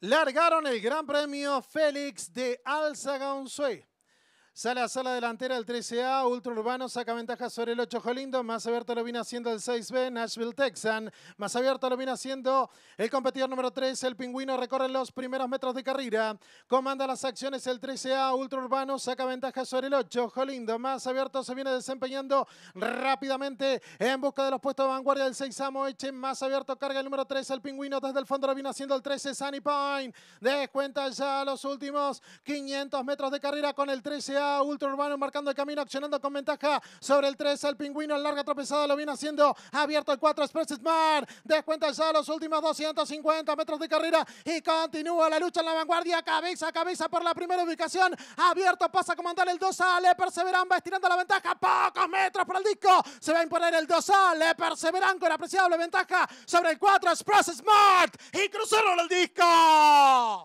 largaron el Gran Premio Félix de Alza Sale a sala delantera el 13A, Ultra Urbano saca ventaja sobre el 8 Jolindo, más abierto lo viene haciendo el 6B, Nashville Texan, más abierto lo viene haciendo el competidor número 3, el Pingüino, recorre los primeros metros de carrera, comanda las acciones el 13A, Ultra Urbano saca ventaja sobre el 8 Jolindo, más abierto se viene desempeñando rápidamente en busca de los puestos de vanguardia del 6A Moeche, más abierto carga el número 3, el Pingüino, desde el fondo lo viene haciendo el 13 Sunny Pine, descuenta ya los últimos 500 metros de carrera con el 13A, Ultra Urbano marcando el camino, accionando con ventaja sobre el 3 El pingüino. En larga tropezada lo viene haciendo abierto el 4 Express Smart. Descuenta ya los últimos 250 metros de carrera y continúa la lucha en la vanguardia. Cabeza a cabeza por la primera ubicación. Abierto pasa a comandar el 2 a Le Perseveran, va estirando la ventaja. Pocos metros para el disco. Se va a imponer el 2 a Le Perseveran con apreciable ventaja sobre el 4 Express Smart. Y cruzaron el disco.